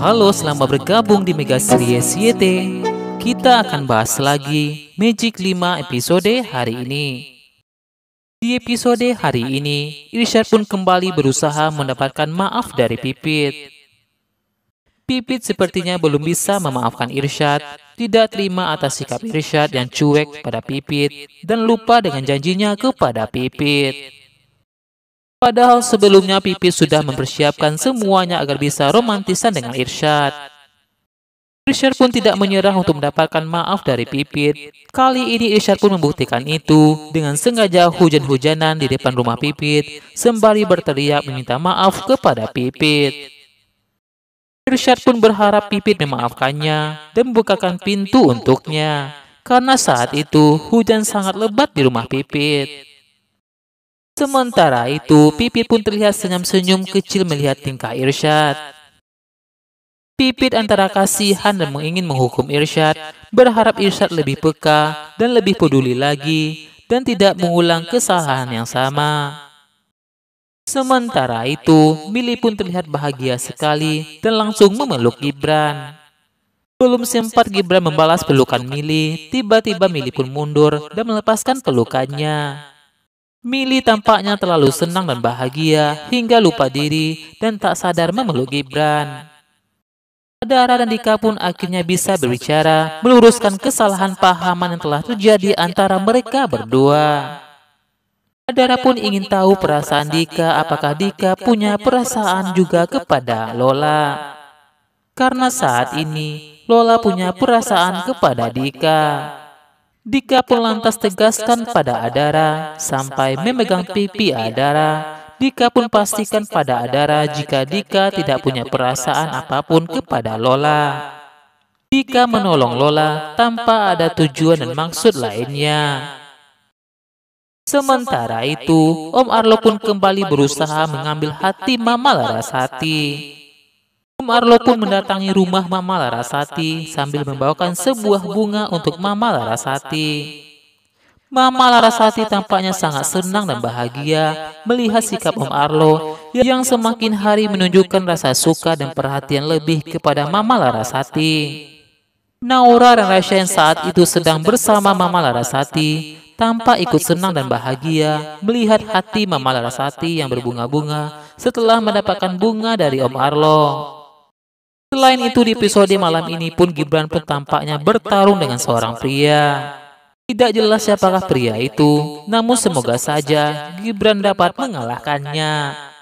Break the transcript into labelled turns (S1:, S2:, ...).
S1: Halo, selamat bergabung di Mega Series YT. Kita akan bahas lagi Magic 5 episode hari ini. Di episode hari ini, Irsyad pun kembali berusaha mendapatkan maaf dari Pipit. Pipit sepertinya belum bisa memaafkan Irsyad, tidak terima atas sikap Irsyad yang cuek pada Pipit, dan lupa dengan janjinya kepada Pipit. Padahal sebelumnya Pipi sudah mempersiapkan semuanya agar bisa romantisan dengan Irsyad. Irsyad pun tidak menyerah untuk mendapatkan maaf dari Pipit. Kali ini Irsyad pun membuktikan itu dengan sengaja hujan-hujanan di depan rumah Pipit sembari berteriak meminta maaf kepada Pipit. Irsyad pun berharap Pipit memaafkannya dan membukakan pintu untuknya karena saat itu hujan sangat lebat di rumah Pipit. Sementara itu, Pipit pun terlihat senyum-senyum kecil melihat tingkah Irsyad. Pipit antara kasihan dan ingin menghukum Irsyad, berharap Irsyad lebih peka dan lebih peduli lagi, dan tidak mengulang kesalahan yang sama. Sementara itu, Mili pun terlihat bahagia sekali dan langsung memeluk Gibran. Belum sempat Gibran membalas pelukan Mili, tiba-tiba Mili pun mundur dan melepaskan pelukannya. Mili tampaknya terlalu senang dan bahagia hingga lupa diri dan tak sadar memeluk Gibran. Dara dan Dika pun akhirnya bisa berbicara, meluruskan kesalahan pahaman yang telah terjadi antara mereka berdua. Dara pun ingin tahu perasaan Dika, apakah Dika punya perasaan juga kepada Lola. Karena saat ini, Lola punya perasaan kepada Dika. Dika pun lantas tegaskan pada Adara sampai memegang pipi Adara. Dika pun pastikan pada Adara jika Dika tidak punya perasaan apapun kepada Lola. Dika menolong Lola tanpa ada tujuan dan maksud lainnya. Sementara itu, Om Arlo pun kembali berusaha mengambil hati Mama Larasati pun mendatangi rumah Mama Larasati sambil membawakan sebuah bunga untuk Mama Larasati. Mama Larasati tampaknya sangat senang dan bahagia melihat sikap Om Arlo yang semakin hari menunjukkan rasa suka dan perhatian lebih kepada Mama Larasati. Naura dan Rasha yang saat itu sedang bersama Mama Larasati tampak ikut senang dan bahagia melihat hati Mama Larasati yang berbunga-bunga setelah mendapatkan bunga dari Om Arlo. Selain itu, di episode malam ini pun Gibran pun tampaknya bertarung dengan seorang pria. Tidak jelas siapakah pria itu, namun semoga saja Gibran dapat mengalahkannya.